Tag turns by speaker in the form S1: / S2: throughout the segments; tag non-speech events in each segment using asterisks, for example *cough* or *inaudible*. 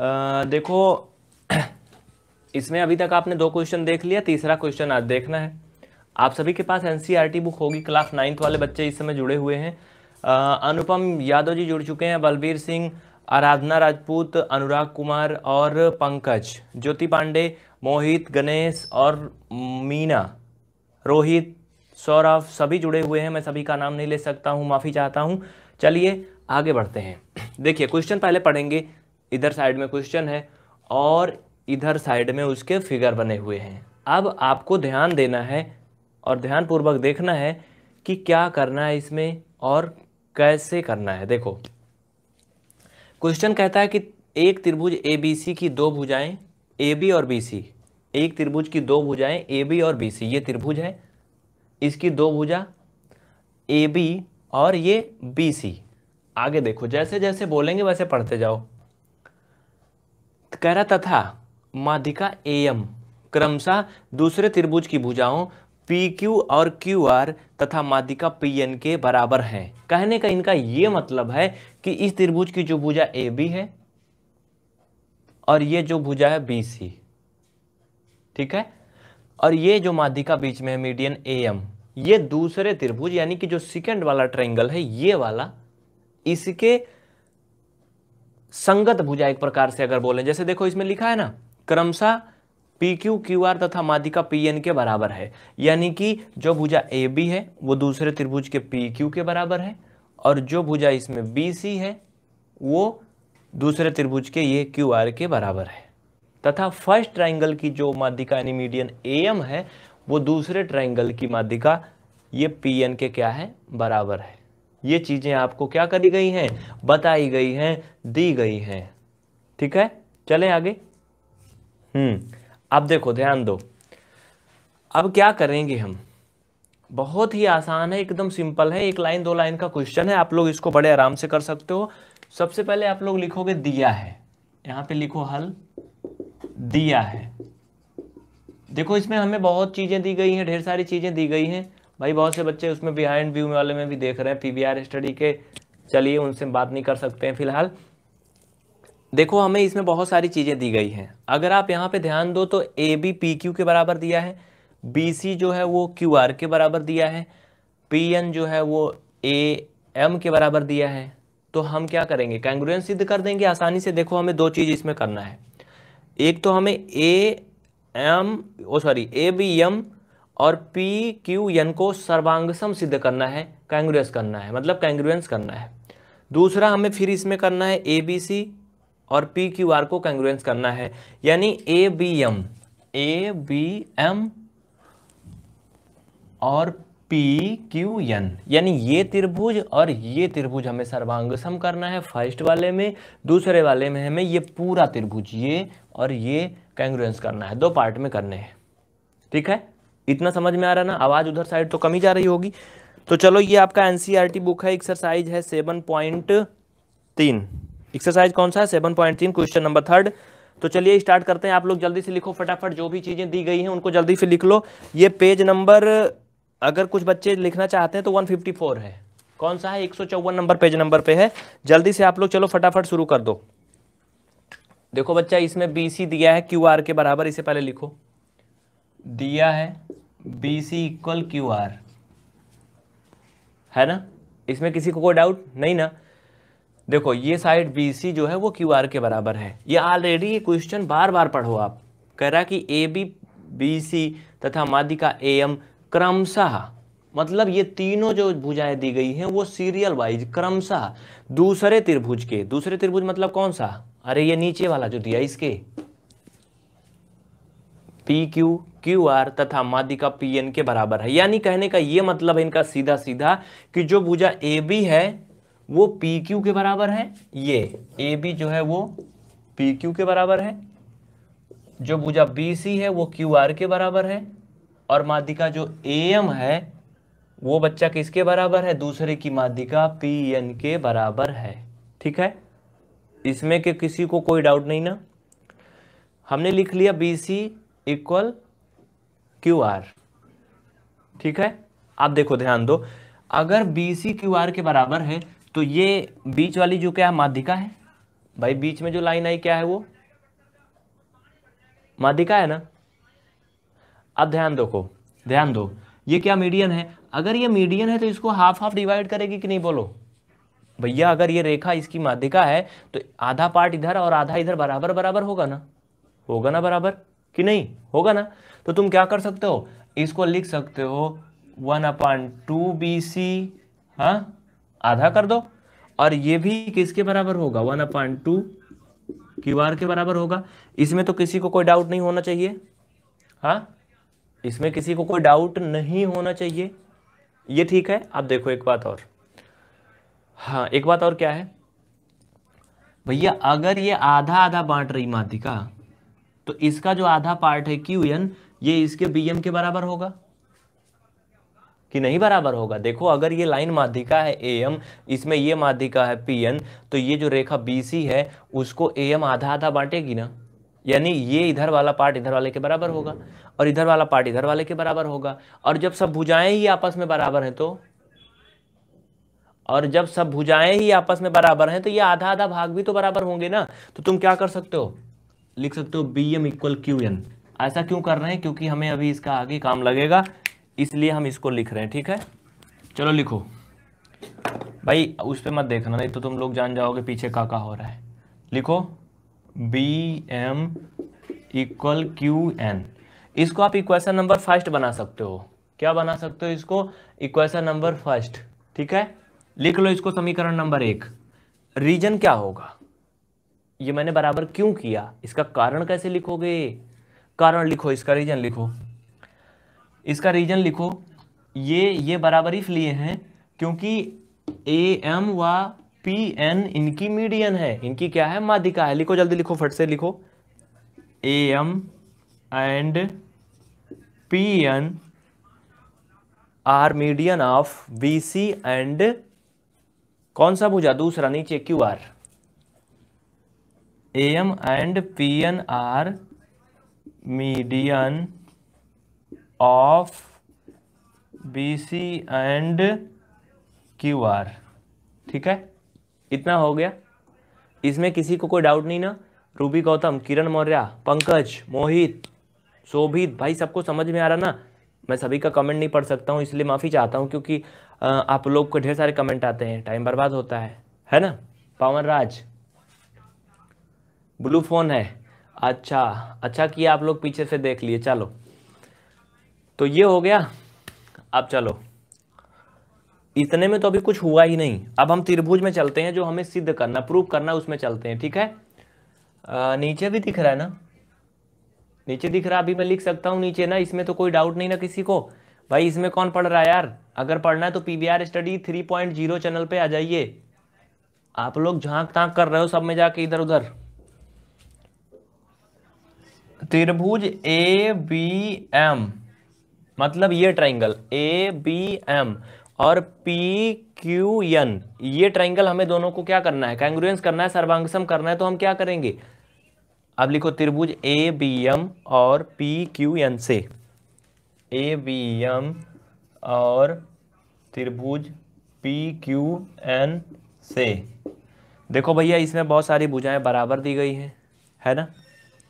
S1: देखो *clears throat* इसमें अभी तक आपने दो क्वेश्चन देख लिया तीसरा क्वेश्चन आज देखना है आप सभी के पास एन बुक e होगी क्लास नाइन्थ वाले बच्चे इस समय जुड़े हुए हैं अनुपम यादव जी जुड़ चुके हैं बलबीर सिंह आराधना राजपूत अनुराग कुमार और पंकज ज्योति पांडे मोहित गणेश और मीना रोहित सौरभ सभी जुड़े हुए हैं मैं सभी का नाम नहीं ले सकता हूँ माफ़ी चाहता हूँ चलिए आगे बढ़ते हैं *clears throat* देखिए क्वेश्चन पहले पढ़ेंगे इधर साइड में क्वेश्चन है और इधर साइड में उसके फिगर बने हुए हैं अब आपको ध्यान देना है और ध्यानपूर्वक देखना है कि क्या करना है इसमें और कैसे करना है देखो क्वेश्चन कहता है कि एक त्रिभुज ए बी सी की दो भुजाएं ए बी और बी सी एक त्रिभुज की दो भुजाएं ए बी और बी सी ये त्रिभुज है इसकी दो भुजा ए बी और ये बी सी आगे देखो जैसे जैसे बोलेंगे वैसे पढ़ते जाओ कह रहा तथा माध्यिका एम क्रमशः दूसरे त्रिभुज की भुजाओं पी क्यू और क्यू आर तथा माध्यिका पी एन के बराबर हैं कहने का इनका ये मतलब है कि इस त्रिभुज की जो भुजा ए बी है और ये जो भुजा है बी सी ठीक है और ये जो माध्यिका बीच में है मीडियन ए एम ये दूसरे त्रिभुज यानी कि जो सेकेंड वाला ट्रायंगल है ये वाला इसके संगत भुजा एक प्रकार से अगर बोलें जैसे देखो इसमें लिखा है ना क्रमशः पी क्यू क्यू आर तथा माध्यिका पी एन के बराबर है यानी कि जो भुजा ए बी है वो दूसरे त्रिभुज के पी क्यू के बराबर है और जो भुजा इसमें बी सी है वो दूसरे त्रिभुज के ये क्यू आर के बराबर है तथा फर्स्ट ट्राइंगल की जो माध्यिका यानी मीडियन ए एम है वो दूसरे ट्राइंगल की माध्यिका ये पी एन के क्या है बराबर है ये चीज़ें आपको क्या करी गई हैं बताई गई हैं दी गई हैं ठीक है चलें आगे हम्म अब देखो ध्यान दो अब क्या करेंगे हम बहुत ही आसान है एकदम सिंपल है एक लाइन दो लाइन का क्वेश्चन है आप लोग इसको बड़े आराम से कर सकते हो सबसे पहले आप लोग लिखोगे दिया है यहां पे लिखो हल दिया है देखो इसमें हमें बहुत चीज़ें दी गई हैं ढेर सारी चीज़ें दी गई हैं भाई बहुत से बच्चे उसमें बिहाइंड व्यू वाले में भी देख रहे हैं पीवीआर स्टडी के चलिए उनसे बात नहीं कर सकते हैं फिलहाल देखो हमें इसमें बहुत सारी चीज़ें दी गई हैं अगर आप यहाँ पे ध्यान दो तो ए बी पी क्यू के बराबर दिया है बी सी जो है वो क्यू आर के बराबर दिया है पी एन जो है वो ए एम के बराबर दिया है तो हम क्या करेंगे कैंग्रेन सिद्ध कर देंगे आसानी से देखो हमें दो चीज़ इसमें करना है एक तो हमें A M O sorry A B M और पी क्यू एन को सर्वांगसम सिद्ध करना है कैंग्रुएंस करना है मतलब कैंग्रुएंस करना है दूसरा हमें फिर इसमें करना है ए बी सी और पी क्यू आर को कैंग्रुएंस करना है यानी A B M A B M और पी क्यू एन यानी ये त्रिभुज और ये त्रिभुज हमें सर्वांगसम करना है फर्स्ट वाले में दूसरे वाले में हमें ये पूरा त्रिभुज ये और ये कैंग्रुएंस करना है दो पार्ट में करने हैं ठीक है इतना समझ में आ रहा ना आवाज़ उधर साइड तो कमी जा रही होगी तो चलो ये आपका एनसीईआरटी बुक e है एक्सरसाइज है सेवन पॉइंट तीन एक्सरसाइज कौन सा है सेवन पॉइंट तीन क्वेश्चन नंबर थर्ड तो चलिए स्टार्ट करते हैं आप लोग जल्दी से लिखो फटाफट जो भी चीज़ें दी गई हैं उनको जल्दी से लिख लो ये पेज नंबर अगर कुछ बच्चे लिखना चाहते हैं तो वन है कौन सा है एक नंबर पेज नंबर पे है जल्दी से आप लोग चलो फटाफट शुरू कर दो देखो बच्चा इसमें बी दिया है क्यू के बराबर इसे पहले लिखो दिया है B C equal Q R है ना इसमें किसी को कोई डाउट नहीं ना देखो ये साइड बी सी जो है वो क्यू आर के बराबर है ये ऑलरेडी ये क्वेश्चन बार बार पढ़ो आप कह रहा कि ए बी बी सी तथा मादिका ए एम क्रमशः मतलब ये तीनों जो भुजाएं दी गई हैं वो सीरियल वाइज क्रमशः दूसरे त्रिभुज के दूसरे त्रिभुज मतलब कौन सा अरे ये नीचे वाला जो दिया इसके पी क्यू क्यू आर तथा माध्यिका पी एन के बराबर है यानी कहने का ये मतलब है इनका सीधा सीधा कि जो भुजा ए बी है वो पी क्यू के बराबर है ये ए बी जो है वो पी क्यू के बराबर है जो भुजा बी सी है वो क्यू आर के बराबर है और माध्यिका जो ए एम है वो बच्चा किसके बराबर है दूसरे की माध्यिका पी एन के बराबर है ठीक है इसमें के किसी को कोई डाउट नहीं ना हमने लिख लिया B C equal Q R ठीक है आप देखो ध्यान दो अगर बी सी क्यू आर के बराबर है तो ये बीच वाली जो क्या है माध्यिका है भाई बीच में जो लाइन आई क्या है वो माध्यिका है ना अब ध्यान देखो ध्यान दो ये क्या मीडियन है अगर ये मीडियन है तो इसको हाफ हाफ डिवाइड करेगी कि नहीं बोलो भैया अगर ये रेखा इसकी माध्यिका है तो आधा पार्ट इधर और आधा इधर बराबर बराबर होगा ना होगा ना बराबर कि नहीं होगा ना तो तुम क्या कर सकते हो इसको लिख सकते हो one upon two B C हाँ आधा कर दो और ये भी किसके बराबर होगा one upon two Q R के बराबर होगा इसमें तो किसी को कोई डाउट नहीं होना चाहिए हाँ इसमें किसी को कोई डाउट नहीं होना चाहिए ये ठीक है आप देखो एक बात और हाँ एक बात और क्या है भैया अगर ये आधा आधा बांट रही माध्यिका तो इसका जो आधा पार्ट है क्यू एन ये इसके बी एम के बराबर होगा कि नहीं बराबर होगा देखो अगर ये लाइन माध्यिका है ए एम इसमें ये माध्यिका है पी एन तो ये जो रेखा बी सी है उसको ए एम आधा आधा बांटेगी ना यानी ये इधर वाला पार्ट इधर वाले के बराबर होगा और इधर वाला पार्ट इधर वाले के बराबर होगा और जब सब भुजाएं ही आपस में बराबर हैं तो और जब सब भुजाएं ही आपस में बराबर हैं तो ये आधा आधा भाग भी तो बराबर होंगे ना तो तुम क्या कर सकते हो लिख सकते हो B M equal Q N ऐसा क्यों कर रहे हैं क्योंकि हमें अभी इसका आगे काम लगेगा इसलिए हम इसको लिख रहे हैं ठीक है चलो लिखो भाई उस पर मत देखना नहीं तो तुम लोग जान जाओगे पीछे का का हो रहा है लिखो B M equal Q N इसको आप इक्वेशन नंबर फर्स्ट बना सकते हो क्या बना सकते हो इसको इक्वेशन नंबर फर्स्ट ठीक है लिख लो इसको समीकरण नंबर एक रीजन क्या होगा ये मैंने बराबर क्यों किया इसका कारण कैसे लिखोगे कारण लिखो इसका रीजन लिखो इसका रीजन लिखो ये ये बराबर इसलिए हैं क्योंकि ए एम व पी एन इनकी मीडियन है इनकी क्या है माध्यिका है लिखो जल्दी लिखो फट से लिखो A M and P N are median of B C and कौन सा भुजा दूसरा नीचे Q R am and pn are median of bc and qr ठीक है इतना हो गया इसमें किसी को कोई डाउट नहीं ना रूबी गौतम किरण मौर्य पंकज मोहित शोभित भाई सबको समझ में आ रहा ना मैं सभी का कमेंट नहीं पढ़ सकता हूँ इसलिए माफ़ी चाहता हूँ क्योंकि आप लोग को ढेर सारे कमेंट आते हैं टाइम बर्बाद होता है है ना पवन राज ब्लू फोन है अच्छा अच्छा किया आप लोग पीछे से देख लिए चलो तो ये हो गया अब चलो इतने में तो अभी कुछ हुआ ही नहीं अब हम त्रिभुज में चलते हैं जो हमें सिद्ध करना प्रूव करना उसमें चलते हैं ठीक है आ, नीचे भी दिख रहा है ना नीचे दिख रहा अभी मैं लिख सकता हूँ नीचे ना इसमें तो कोई डाउट नहीं ना किसी को भाई इसमें कौन पढ़ रहा है यार अगर पढ़ना है तो P study three point zero channel पे आ जाइए आप लोग झांक तांक कर रहे हो सब में जाके इधर उधर त्रिभुज ए बी एम मतलब ये ट्राइंगल ए बी एम और पी क्यू एन ये ट्राइंगल हमें दोनों को क्या करना है कैंग्रुएंस करना है सर्वांगसम करना है तो हम क्या करेंगे अब लिखो त्रिभुज ए बी एम और पी क्यू एन से ए बी एम और त्रिभुज पी क्यू एन से देखो भैया इसमें बहुत सारी भुजाएं बराबर दी गई हैं है ना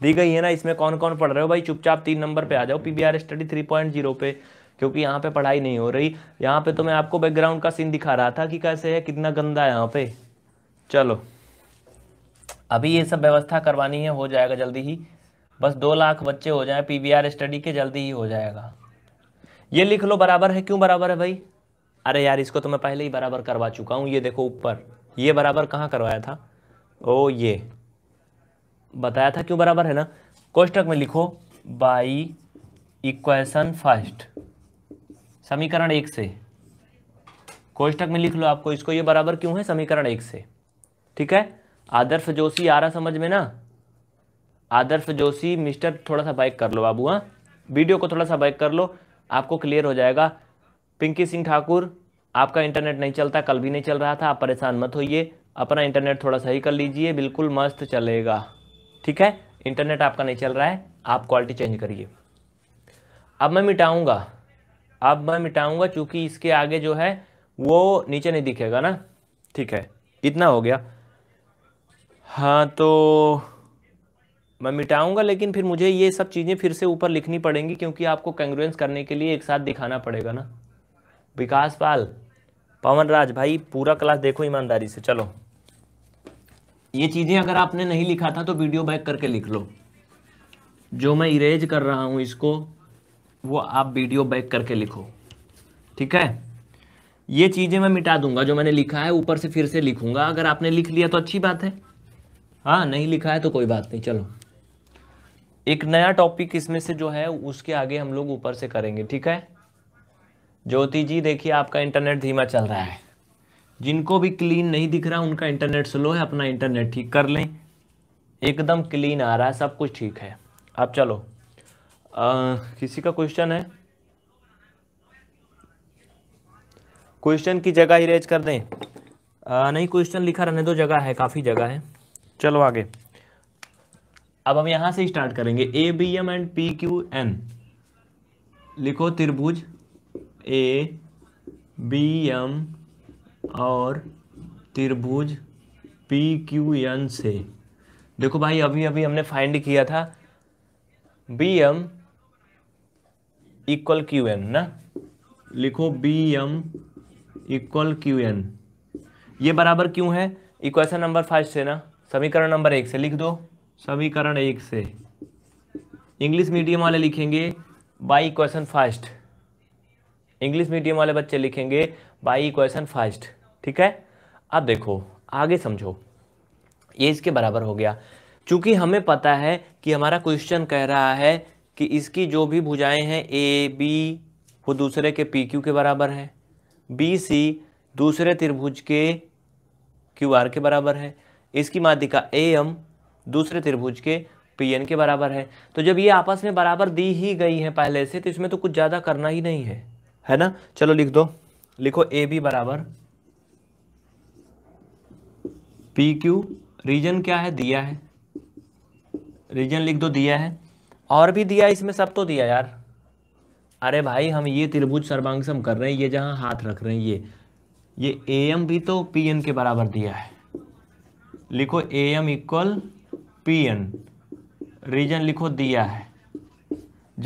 S1: दी गई है ना इसमें कौन कौन पढ़ रहे हो भाई चुपचाप तीन नंबर पे आ जाओ PBR study three point zero पे क्योंकि यहाँ पे पढ़ाई नहीं हो रही यहाँ पे तो मैं आपको बैकग्राउंड का सीन दिखा रहा था कि कैसे है कितना गंदा है यहाँ पे चलो अभी ये सब व्यवस्था करवानी है हो जाएगा जल्दी ही बस दो लाख बच्चे हो जाए पीबीआर स्टडी के जल्दी ही हो जाएगा ये लिख लो बराबर है क्यों बराबर है भाई अरे यार इसको तो मैं पहले ही बराबर करवा चुका हूँ ये देखो ऊपर ये बराबर कहाँ करवाया था ओ ये बताया था क्यों बराबर है ना कोष्टक में लिखो बाई इक्वेशन फर्स्ट समीकरण एक से कोष्टक में लिख लो आपको इसको ये बराबर क्यों है समीकरण एक से ठीक है आदर्श जोशी आ रहा समझ में ना आदर्श जोशी मिस्टर थोड़ा सा बाइक कर लो बाबू हाँ वीडियो को थोड़ा सा बाइक कर लो आपको क्लियर हो जाएगा पिंकी सिंह ठाकुर आपका इंटरनेट नहीं चलता कल भी नहीं चल रहा था आप परेशान मत होइए अपना इंटरनेट थोड़ा सही कर लीजिए बिल्कुल मस्त चलेगा ठीक है इंटरनेट आपका नहीं चल रहा है आप क्वालिटी चेंज करिए अब मैं मिटाऊंगा अब मैं मिटाऊंगा क्योंकि इसके आगे जो है वो नीचे नहीं दिखेगा ना ठीक है इतना हो गया हाँ तो मैं मिटाऊंगा लेकिन फिर मुझे ये सब चीज़ें फिर से ऊपर लिखनी पड़ेंगी क्योंकि आपको कंग्रुएंस करने के लिए एक साथ दिखाना पड़ेगा ना विकास पाल पवन राज भाई पूरा क्लास देखो ईमानदारी से चलो ये चीज़ें अगर आपने नहीं लिखा था तो वीडियो बैक करके लिख लो जो मैं इरेज कर रहा हूं इसको वो आप वीडियो बैक करके लिखो ठीक है ये चीज़ें मैं मिटा दूंगा जो मैंने लिखा है ऊपर से फिर से लिखूंगा अगर आपने लिख लिया तो अच्छी बात है हाँ नहीं लिखा है तो कोई बात नहीं चलो एक नया टॉपिक इसमें से जो है उसके आगे हम लोग ऊपर से करेंगे ठीक है ज्योति जी देखिए आपका इंटरनेट धीमा चल रहा है जिनको भी क्लीन नहीं दिख रहा उनका इंटरनेट स्लो है अपना इंटरनेट ठीक कर लें एकदम क्लीन आ रहा है सब कुछ ठीक है अब चलो आ, किसी का क्वेश्चन है क्वेश्चन की जगह इरेज कर दें आ, नहीं क्वेश्चन लिखा रहने दो जगह है काफ़ी जगह है चलो आगे अब हम यहाँ से स्टार्ट करेंगे A B M and P Q N लिखो त्रिभुज ए बी एम और त्रिभुज पी क्यू एन से देखो भाई अभी अभी हमने फाइंड किया था B M equal Q N ना लिखो B M equal Q N ये बराबर क्यों है इक्वेशन नंबर फाइव से ना समीकरण नंबर एक से लिख दो समीकरण एक से इंग्लिश मीडियम वाले लिखेंगे by equation first English medium वाले बच्चे लिखेंगे बाई इक्वेशन फास्ट ठीक है अब देखो आगे समझो ये इसके बराबर हो गया चूंकि हमें पता है कि हमारा क्वेश्चन कह रहा है कि इसकी जो भी भुजाएं हैं ए बी वो दूसरे के पी क्यू के बराबर है बी सी दूसरे त्रिभुज के क्यू आर के बराबर है इसकी माध्यिका ए एम दूसरे त्रिभुज के पी एन के बराबर है तो जब ये आपस में बराबर दी ही गई है पहले से तो इसमें तो कुछ ज़्यादा करना ही नहीं है है ना चलो लिख दो लिखो ए बी बराबर पी क्यू रीजन क्या है दिया है रीजन लिख दो दिया है और भी दिया इसमें सब तो दिया यार अरे भाई हम ये त्रिभुज सर्वांगसम कर रहे हैं ये जहाँ हाथ रख रहे हैं ये ये ए एम भी तो पी एन के बराबर दिया है लिखो A M equal P N reason लिखो दिया है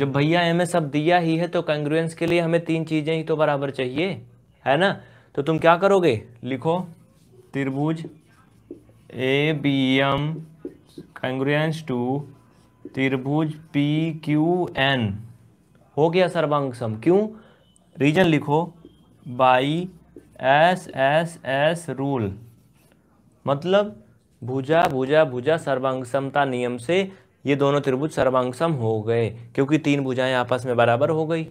S1: जब भैया हमें सब दिया ही है तो कंग्रुएंस के लिए हमें तीन चीज़ें ही तो बराबर चाहिए है ना तो तुम क्या करोगे लिखो त्रिभुज A B M congruence to त्रिभुज पी क्यू एन हो गया सर्वांग सम क्यों रीजन लिखो by S S S rule मतलब भुजा भुजा भुजा सर्वांग समता नियम से ये दोनों त्रिभुज सर्वांगसम हो गए क्योंकि तीन भुजाएं आपस में बराबर हो गई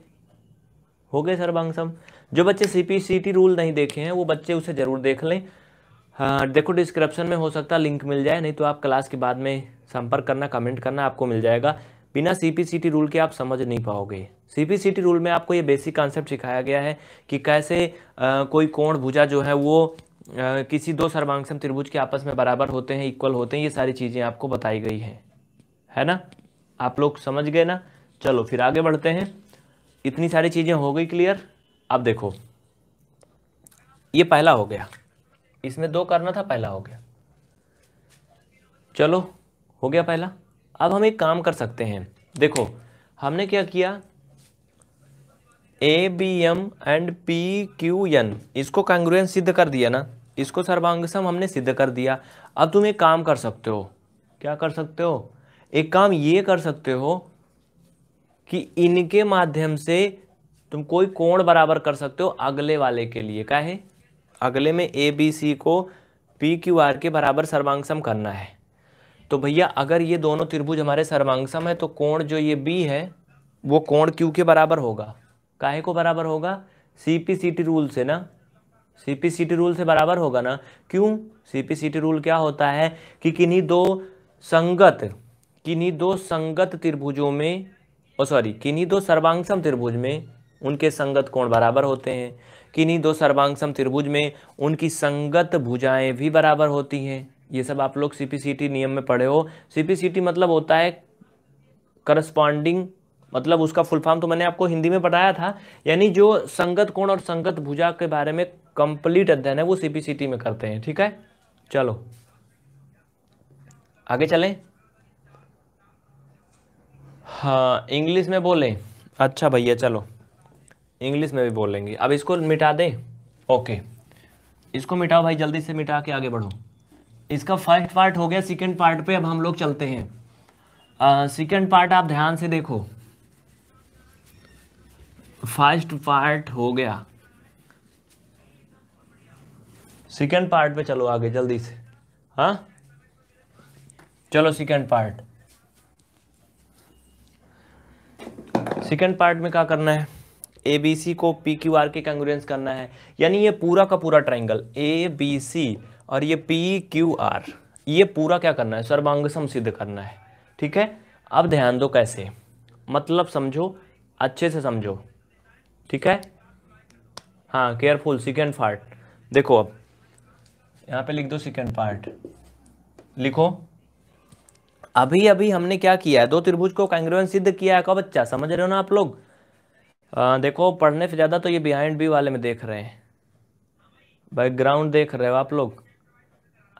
S1: हो गए सम जो बच्चे C P C T rule नहीं देखे हैं वो बच्चे उसे ज़रूर देख लें हाँ, देखो डिस्क्रिप्शन में हो सकता है लिंक मिल जाए नहीं तो आप क्लास के बाद में संपर्क करना कमेंट करना आपको मिल जाएगा बिना सीपीसीटी रूल के आप समझ नहीं पाओगे सीपीसीटी रूल में आपको ये बेसिक कॉन्सेप्ट सिखाया गया है कि कैसे आ, कोई कोण भुजा जो है वो आ, किसी दो सर्वांगसम त्रिभुज के आपस में बराबर होते हैं इक्वल होते हैं ये सारी चीज़ें आपको बताई गई हैं है ना आप लोग समझ गए ना चलो फिर आगे बढ़ते हैं इतनी सारी चीज़ें हो गई क्लियर अब देखो ये पहला हो गया इसमें दो करना था पहला हो गया चलो हो गया पहला अब हम एक काम कर सकते हैं देखो हमने क्या किया A B M and P Q N इसको कांग्रुएन सिद्ध कर दिया ना इसको सर्वांग हमने सिद्ध कर दिया अब तुम एक काम कर सकते हो क्या कर सकते हो एक काम ये कर सकते हो कि इनके माध्यम से तुम कोई कोण बराबर कर सकते हो अगले वाले के लिए का है अगले में ए बी सी को पी क्यू आर के बराबर सर्वांगसम करना है तो भैया अगर ये दोनों त्रिभुज हमारे सर्वांगसम है तो कोण जो ये बी है वो कोण क्यू के बराबर होगा काहे को बराबर होगा C P C T rule से ना C P C T rule से बराबर होगा ना क्यों C P C T rule क्या होता है कि किन्हीं दो संगत किन्हीं दो संगत त्रिभुजों में ओ सॉरी किन्हीं दो सर्वांगसम त्रिभुज में उनके संगत कोण बराबर होते हैं किन्हीं दो सर्वांगसम त्रिभुज में उनकी संगत भुजाएं भी बराबर होती हैं ये सब आप लोग सी नियम में पढ़े हो सी मतलब होता है करस्पॉन्डिंग मतलब उसका फुल फॉर्म तो मैंने आपको हिंदी में पढ़ाया था यानी जो संगत कोण और संगत भुजा के बारे में कंप्लीट अध्ययन है वो सी में करते हैं ठीक है चलो आगे चलें हाँ इंग्लिश में बोलें अच्छा भैया चलो इंग्लिश में भी बोल लेंगे अब इसको मिटा दें ओके इसको मिटाओ भाई जल्दी से मिटा के आगे बढ़ो इसका फर्स्ट पार्ट हो गया सेकेंड पार्ट पे अब हम लोग चलते हैं सेकेंड पार्ट आप ध्यान से देखो फर्स्ट पार्ट हो गया सेकेंड पार्ट पे चलो आगे जल्दी से हाँ चलो सेकेंड पार्ट सेकेंड पार्ट में क्या करना है ए बी सी को पी क्यू आर के कंग्रुएंस करना है यानी ये पूरा का पूरा ट्राइंगल ए बी सी और ये पी क्यू आर ये पूरा क्या करना है सर्वांगसम सिद्ध करना है ठीक है अब ध्यान दो कैसे मतलब समझो अच्छे से समझो ठीक है हाँ केयरफुल सेकेंड पार्ट देखो अब यहाँ पे लिख दो सेकेंड पार्ट लिखो अभी अभी हमने क्या किया है दो त्रिभुज को कांग्रेवन सिद्ध किया है का बच्चा समझ रहे हो ना आप लोग आ, देखो पढ़ने से ज़्यादा तो ये बिहाइंड भी वाले में देख रहे हैं बैकग्राउंड देख रहे हो आप लोग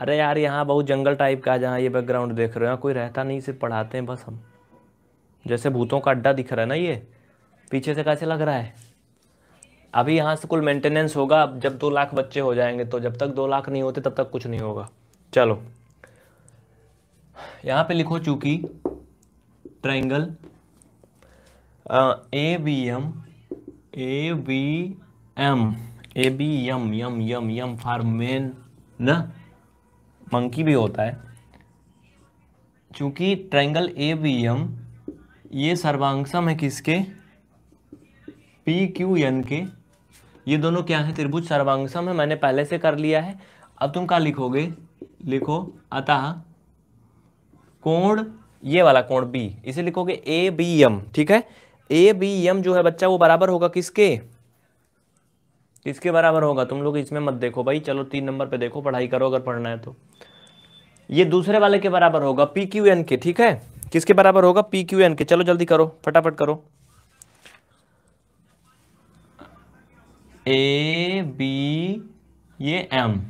S1: अरे यार यहाँ बहुत जंगल टाइप का जहाँ ये बैकग्राउंड देख रहे हो यहाँ कोई रहता नहीं सिर्फ पढ़ाते हैं बस हम जैसे भूतों का अड्डा दिख रहा है ना ये पीछे से कैसे लग रहा है अभी यहाँ से कुल मेंटेनेंस होगा जब दो लाख बच्चे हो जाएंगे तो जब तक दो लाख नहीं होते तब तक कुछ नहीं होगा चलो यहाँ पे लिखो चूंकि triangle A B M A B M A B M यम यम यम फॉर मेन न मंकी भी होता है चूंकि ट्रायंगल ए बी एम ये सर्वांगसम है किसके पी क्यू एन के ये दोनों क्या है त्रिभुज सर्वांगसम है मैंने पहले से कर लिया है अब तुम क्या लिखोगे लिखो अतः कोण ये वाला कोण बी इसे लिखोगे ए बी एम ठीक है ए बी एम जो है बच्चा वो बराबर होगा किसके किसके बराबर होगा तुम लोग इसमें मत देखो भाई चलो तीन नंबर पे देखो पढ़ाई करो अगर पढ़ना है तो ये दूसरे वाले के बराबर होगा पी क्यू एन के ठीक है किसके बराबर होगा पी क्यू एन के चलो जल्दी करो फटाफट करो ए बी ये एम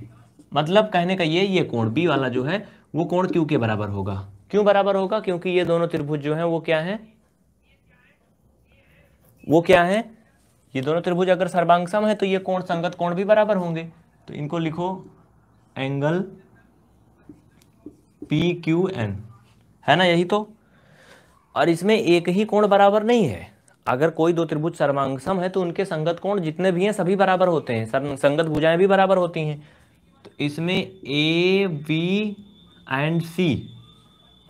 S1: मतलब कहने का ये ये कोण बी वाला जो है वो कोण क्यू के बराबर होगा क्यों बराबर होगा क्योंकि ये दोनों त्रिभुज जो है वो क्या है वो क्या है ये दोनों त्रिभुज अगर सर्वांगसम है तो ये कोण संगत कोण भी बराबर होंगे तो इनको लिखो एंगल पी क्यू एन है ना यही तो और इसमें एक ही कोण बराबर नहीं है अगर कोई दो त्रिभुज सर्वांगसम है तो उनके संगत कोण जितने भी हैं सभी बराबर होते हैं संगत भुजाएं भी बराबर होती हैं तो इसमें ए बी एंड सी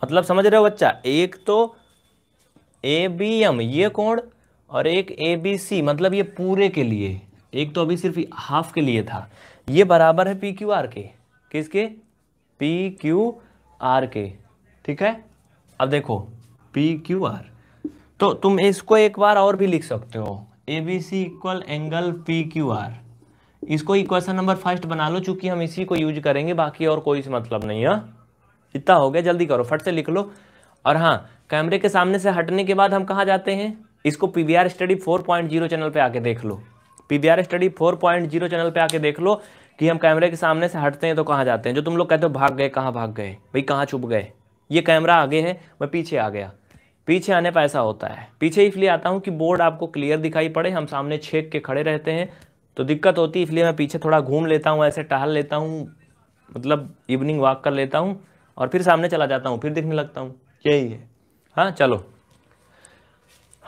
S1: मतलब समझ रहे हो बच्चा एक तो ए बी एम ये कोण और एक ए बी सी मतलब ये पूरे के लिए एक तो अभी सिर्फ हाफ के लिए था ये बराबर है पी क्यू आर के किसके पी क्यू आर के ठीक है अब देखो पी क्यू आर तो तुम इसको एक बार और भी लिख सकते हो A B C equal angle P Q R इसको इक्वेशन नंबर फर्स्ट बना लो चूंकि हम इसी को यूज करेंगे बाकी और कोई मतलब नहीं है इतना हो गया जल्दी करो फट से लिख लो और हाँ कैमरे के सामने से हटने के बाद हम कहाँ जाते हैं इसको P V R study four point zero channel पे आके देख लो P V R study four point zero channel पे आके देख लो कि हम कैमरे के सामने से हटते हैं तो कहाँ जाते हैं जो तुम लोग कहते हो भाग गए कहाँ भाग गए भाई कहाँ छुप गए ये कैमरा आगे है मैं पीछे आ गया पीछे आने पर ऐसा होता है पीछे इसलिए आता हूँ कि बोर्ड आपको क्लियर दिखाई पड़े हम सामने छेक के खड़े रहते हैं तो दिक्कत होती है इसलिए मैं पीछे थोड़ा घूम लेता हूँ ऐसे टहल लेता हूँ मतलब इवनिंग वॉक कर लेता हूँ और फिर सामने चला जाता हूँ फिर दिखने लगता हूँ यही है हाँ चलो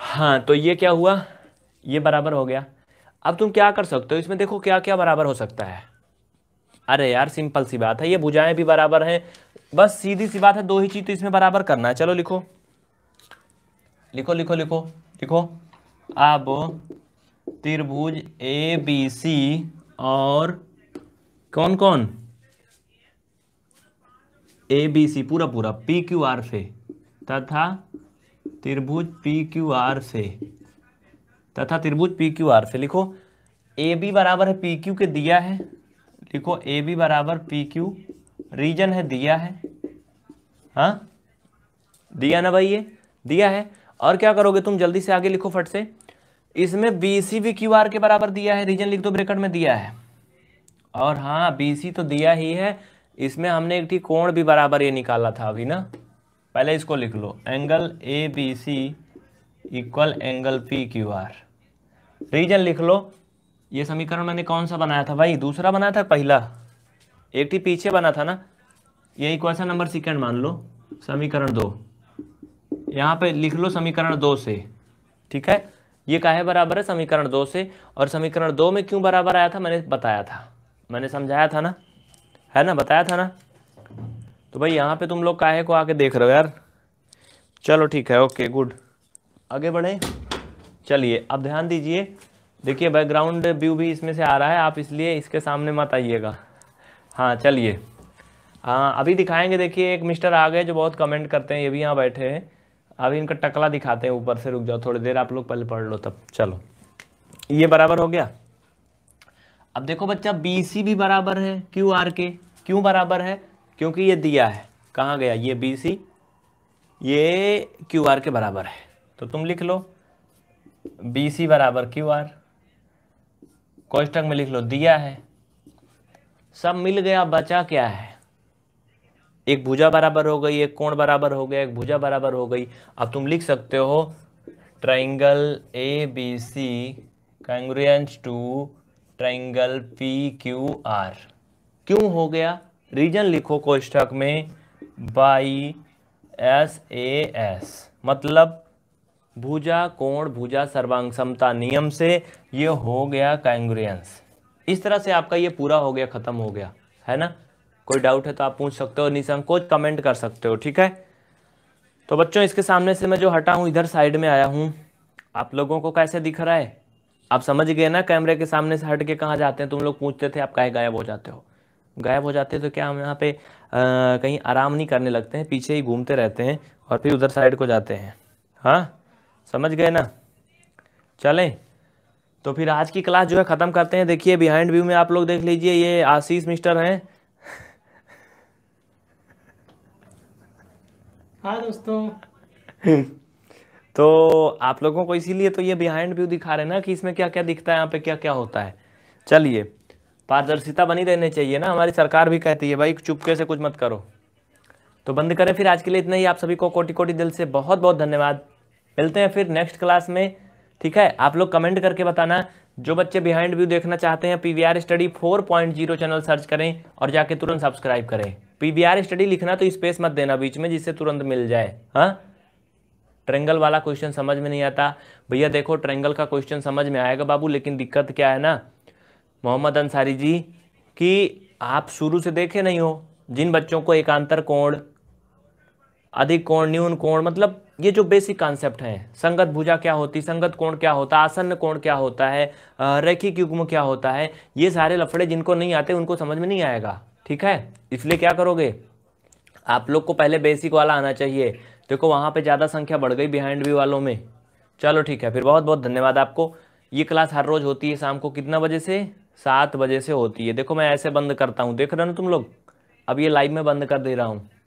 S1: हाँ तो ये क्या हुआ ये बराबर हो गया अब तुम क्या कर सकते हो इसमें देखो क्या क्या बराबर हो सकता है अरे यार सिंपल सी बात है ये भुजाएं भी बराबर हैं बस सीधी सी बात है दो ही चीज़ तो इसमें बराबर करना है चलो लिखो लिखो लिखो लिखो लिखो अब त्रिभुज ए बी सी और कौन कौन ए बी सी पूरा पूरा पी क्यू आर से तथा त्रिभुज पी क्यू आर से तथा त्रिभुज पी क्यू आर से लिखो ए बी बराबर है पी क्यू के दिया है लिखो ए बी बराबर पी क्यू रीजन है दिया है हा? दिया ना भाई ये दिया है और क्या करोगे तुम जल्दी से आगे लिखो फट से इसमें बी सी भी क्यू आर के बराबर दिया है रीजन लिख दो ब्रेकट में दिया है और हाँ बी सी तो दिया ही है इसमें हमने एक ठीक कोण भी बराबर ये निकाला था अभी ना पहले इसको लिख लो angle A B C equal angle P Q R reason लिख लो ये समीकरण मैंने कौन सा बनाया था भाई दूसरा बनाया था पहला एक ही पीछे बना था ना यही क्वेश्चन नंबर सेकेंड मान लो समीकरण दो यहाँ पे लिख लो समीकरण दो से ठीक है ये काहे बराबर है समीकरण दो से और समीकरण दो में क्यों बराबर आया था मैंने बताया था मैंने समझाया था ना है ना बताया था ना तो भाई यहाँ पे तुम लोग काहे को आके देख रहे हो यार चलो ठीक है ओके गुड आगे बढ़े चलिए अब ध्यान दीजिए देखिए बैकग्राउंड व्यू भी इसमें से आ रहा है आप इसलिए इसके सामने मत आइएगा हाँ चलिए हाँ अभी दिखाएंगे देखिए एक मिस्टर आ गए जो बहुत कमेंट करते हैं ये भी यहाँ बैठे हैं अभी इनका टकला दिखाते हैं ऊपर से रुक जाओ थोड़ी देर आप लोग पहले पढ़ लो तब चलो ये बराबर हो गया अब देखो बच्चा बी सी भी बराबर है क्यू आर के क्यों बराबर है क्योंकि ये दिया है कहाँ गया ये बी सी ये क्यू आर के बराबर है तो तुम लिख लो बी सी बराबर क्यू आर कोष्टक में लिख लो दिया है सब मिल गया बचा क्या है एक भुजा बराबर हो गई एक कोण बराबर हो गया एक भुजा बराबर हो गई अब तुम लिख सकते हो triangle A B C congruence to triangle P Q R क्यों हो गया रीजन लिखो कोष्टक में बाई एस ए एस मतलब भुजा कोण भुजा सर्वांग समता नियम से ये हो गया कैंग्रियंस इस तरह से आपका ये पूरा हो गया ख़त्म हो गया है ना कोई डाउट है तो आप पूछ सकते हो निसंकोच कमेंट कर सकते हो ठीक है तो बच्चों इसके सामने से मैं जो हटा हूँ इधर साइड में आया हूँ आप लोगों को कैसे दिख रहा है आप समझ गए ना कैमरे के सामने से हट के कहाँ जाते हैं तुम लोग पूछते थे आप कहे गायब हो जाते हो गायब हो जाते हैं तो क्या हम यहाँ पे आ, कहीं आराम नहीं करने लगते हैं पीछे ही घूमते रहते हैं और फिर उधर साइड को जाते हैं हाँ समझ गए ना चलें तो फिर आज की क्लास जो है ख़त्म करते हैं देखिए बिहाइंड व्यू में आप लोग देख लीजिए ये आशीष मिस्टर हैं हाँ दोस्तों तो आप लोगों को इसीलिए तो ये बिहाइंड व्यू दिखा रहे हैं ना कि इसमें क्या क्या दिखता है यहाँ पे क्या क्या होता है चलिए पारदर्शिता बनी रहनी चाहिए ना हमारी सरकार भी कहती है भाई चुपके से कुछ मत करो तो बंद करें फिर आज के लिए इतना ही आप सभी को कोटि कोटि दिल से बहुत बहुत धन्यवाद मिलते हैं फिर नेक्स्ट क्लास में ठीक है आप लोग कमेंट करके बताना जो बच्चे बिहाइंड व्यू देखना चाहते हैं P study four channel search करें और जाके तुरंत सब्सक्राइब करें पी स्टडी लिखना तो स्पेस मत देना बीच में जिससे तुरंत मिल जाए हाँ ट्रेंगल वाला क्वेश्चन समझ में नहीं आता भैया देखो ट्रेंगल का क्वेश्चन समझ में आएगा बाबू लेकिन दिक्कत क्या है ना मोहम्मद अंसारी जी कि आप शुरू से देखे नहीं हो जिन बच्चों को एकांतर कोण अधिक कोण न्यून कोण मतलब ये जो बेसिक कॉन्सेप्ट हैं संगत भुजा क्या होती संगत कोण क्या होता आसन्न कोण क्या होता है रेखी युग्म क्या होता है ये सारे लफड़े जिनको नहीं आते उनको समझ में नहीं आएगा ठीक है इसलिए क्या करोगे आप लोग को पहले बेसिक वाला आना चाहिए देखो वहाँ पे ज़्यादा संख्या बढ़ गई बिहाइंड व्यू वालों में चलो ठीक है फिर बहुत बहुत धन्यवाद आपको ये क्लास हर रोज़ होती है शाम को कितना बजे से सात बजे से होती है देखो मैं ऐसे बंद करता हूँ देख रहे हो ना तुम लोग अब ये लाइव में बंद कर दे रहा हूँ